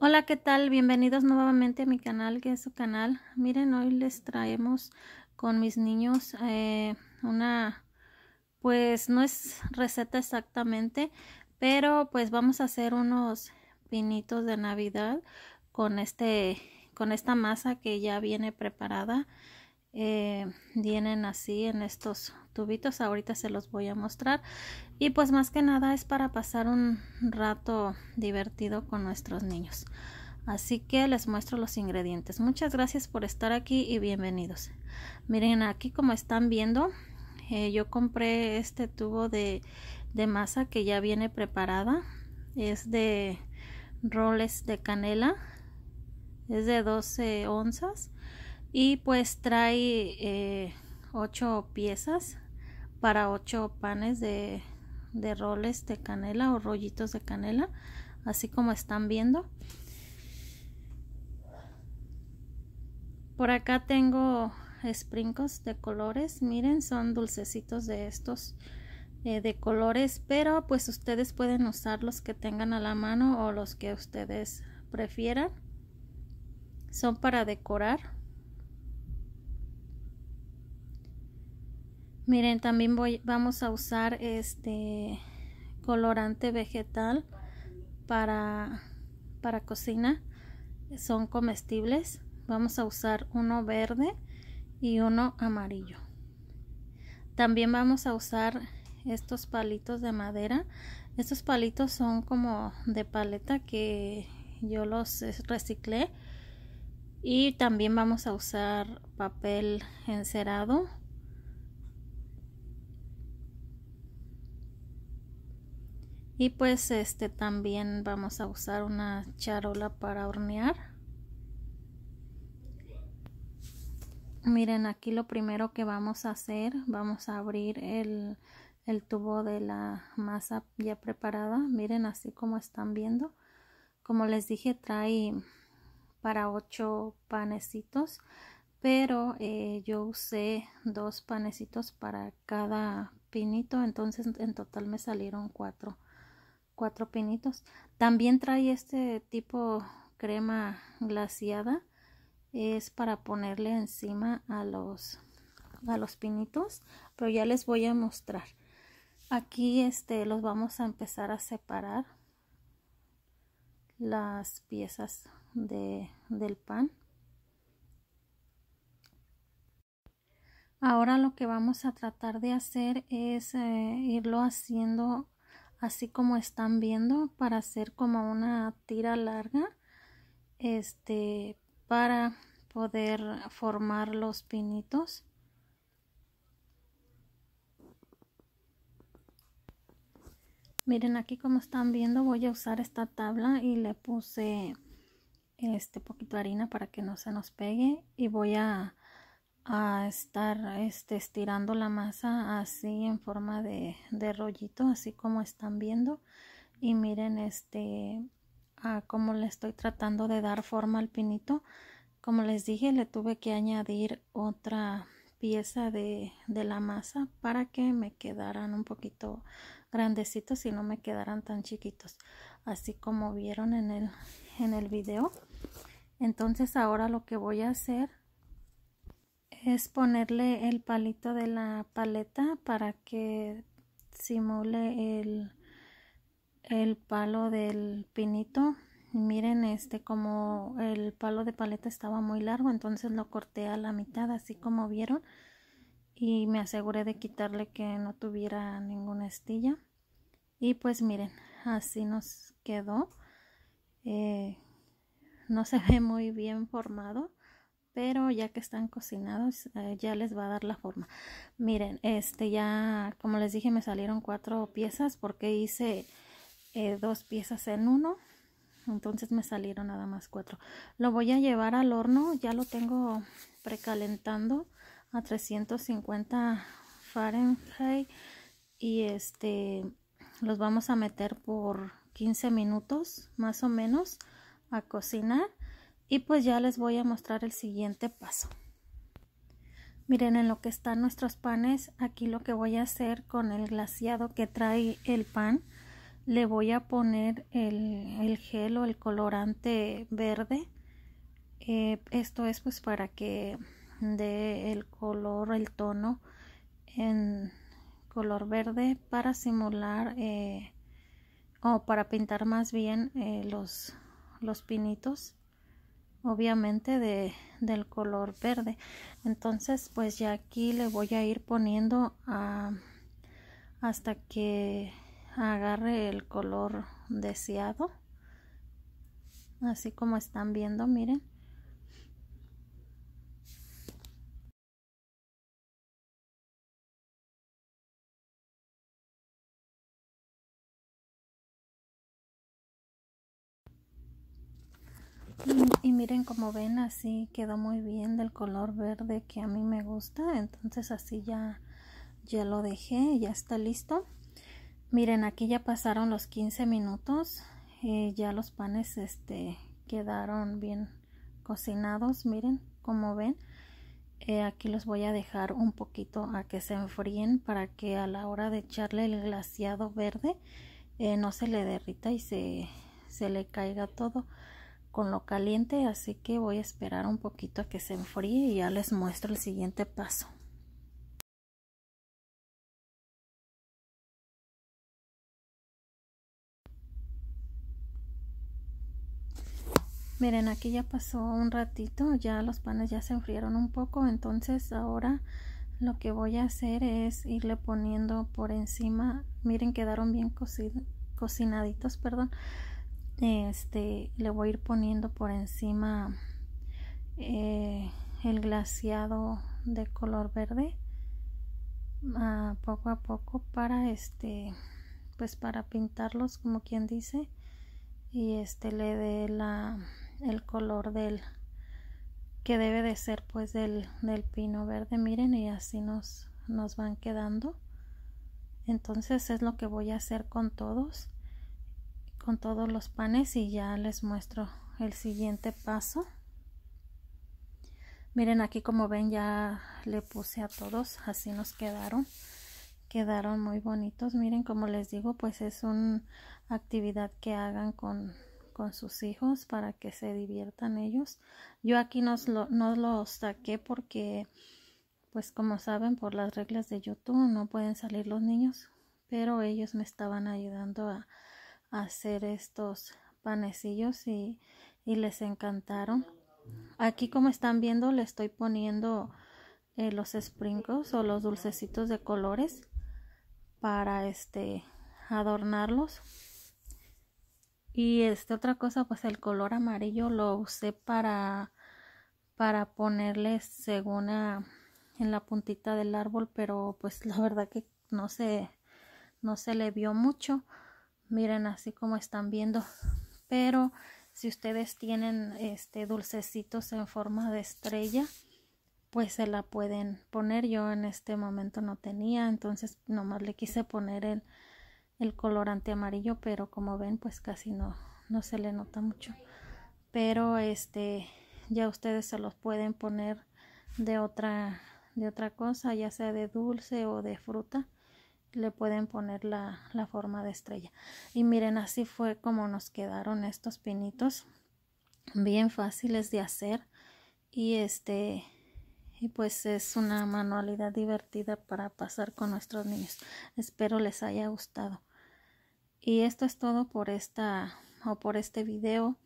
Hola, ¿qué tal? Bienvenidos nuevamente a mi canal, que es su canal. Miren, hoy les traemos con mis niños eh, una, pues no es receta exactamente, pero pues vamos a hacer unos pinitos de Navidad con este, con esta masa que ya viene preparada. Eh, vienen así en estos tubitos ahorita se los voy a mostrar y pues más que nada es para pasar un rato divertido con nuestros niños así que les muestro los ingredientes muchas gracias por estar aquí y bienvenidos miren aquí como están viendo eh, yo compré este tubo de, de masa que ya viene preparada es de roles de canela es de 12 onzas y pues trae eh, ocho piezas para ocho panes de, roles de canela o rollitos de canela así como están viendo por acá tengo sprinkles de colores miren son dulcecitos de estos eh, de colores pero pues ustedes pueden usar los que tengan a la mano o los que ustedes prefieran son para decorar miren también vamos a usar este colorante vegetal para para cocina son comestibles vamos a usar uno verde y uno amarillo también vamos a usar estos palitos de madera estos palitos son como de paleta que yo los eh, reciclé y también vamos a usar papel encerado y pues este también vamos a usar una charola para hornear miren aquí lo primero que vamos a hacer vamos a abrir el, tubo de la masa ya preparada miren así como están viendo como les dije trae para ocho panecitos pero eh, yo usé dos panecitos para cada pinito entonces en total me salieron cuatro cuatro pinitos. También trae este tipo crema glaciada. Es para ponerle encima a los, a los pinitos. Pero ya les voy a mostrar. Aquí este, los vamos a empezar a separar las piezas de, del pan. Ahora lo que vamos a tratar de hacer es eh, irlo haciendo así como están viendo para hacer como una tira larga este para poder formar los pinitos miren aquí como están viendo voy a usar esta tabla y le puse este poquito de harina para que no se nos pegue y voy a a estar este, estirando la masa así en forma de, de rollito, así como están viendo. Y miren este, a cómo le estoy tratando de dar forma al pinito. Como les dije, le tuve que añadir otra pieza de, de, la masa para que me quedaran un poquito grandecitos y no me quedaran tan chiquitos así como vieron en el en el video entonces ahora lo que voy a hacer es ponerle el palito de la paleta para que simule el, el palo del pinito miren este como el palo de paleta estaba muy largo entonces lo corté a la mitad así como vieron y me aseguré de quitarle que no tuviera ninguna estilla y pues miren así nos quedó eh, no se ve muy bien formado pero ya que están cocinados eh, ya les va a dar la forma. Miren, este ya como les dije me salieron cuatro piezas porque hice eh, dos piezas en uno. Entonces me salieron nada más cuatro. Lo voy a llevar al horno, ya lo tengo precalentando a 350 Fahrenheit y este los vamos a meter por 15 minutos más o menos a cocinar y pues ya les voy a mostrar el siguiente paso. Miren en lo que están nuestros panes, aquí lo que voy a hacer con el glaciado que trae el pan, le voy a poner el, gel o el colorante verde. Eh, esto es pues para que dé el color, el tono en color verde para simular eh, o para pintar más bien eh, los, los pinitos obviamente de, del color verde entonces pues ya aquí le voy a ir poniendo ah, hasta que agarre el color deseado así como están viendo miren Y, miren como ven así quedó muy bien del color verde que a mí me gusta. Entonces así ya, ya lo dejé, ya está listo. Miren aquí ya pasaron los 15 minutos. Eh, ya los panes este, quedaron bien cocinados. Miren como ven. Eh, aquí los voy a dejar un poquito a que se enfríen para que a la hora de echarle el glaciado verde eh, no se le derrita y se, se le caiga todo con lo caliente así que voy a esperar un poquito a que se enfríe y ya les muestro el siguiente paso miren aquí ya pasó un ratito ya los panes ya se enfriaron un poco entonces ahora lo que voy a hacer es irle poniendo por encima miren quedaron bien cocinaditos perdón este le voy a ir poniendo por encima eh, el glaciado de color verde ah, poco a poco para este pues para pintarlos como quien dice y este le dé el color del que debe de ser pues del, del pino verde miren y así nos nos van quedando entonces es lo que voy a hacer con todos con todos los panes y ya les muestro el siguiente paso miren aquí como ven ya le puse a todos así nos quedaron quedaron muy bonitos miren como les digo pues es una actividad que hagan con, con sus hijos para que se diviertan ellos yo aquí no no los saqué porque pues como saben por las reglas de youtube no pueden salir los niños pero ellos me estaban ayudando a, hacer estos panecillos y, y les encantaron. Aquí como están viendo le estoy poniendo eh, los sprinkles o los dulcecitos de colores para este adornarlos. Y este otra cosa pues el color amarillo lo usé para para ponerles según en la puntita del árbol, pero pues la verdad que no se no se le vio mucho miren así como están viendo pero si ustedes tienen este dulcecitos en forma de estrella pues se la pueden poner yo en este momento no tenía entonces nomás le quise poner el, colorante amarillo pero como ven pues casi no no se le nota mucho pero este ya ustedes se los pueden poner de otra de otra cosa ya sea de dulce o de fruta le pueden poner la, forma de estrella y miren así fue como nos quedaron estos pinitos bien fáciles de hacer y este y pues es una manualidad divertida para pasar con nuestros niños espero les haya gustado y esto es todo por esta o por este video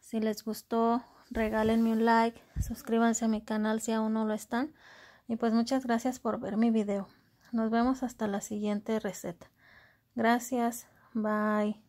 si les gustó regálenme un like suscríbanse a mi canal si aún no lo están y pues muchas gracias por ver mi video nos vemos hasta la siguiente receta. Gracias. Bye.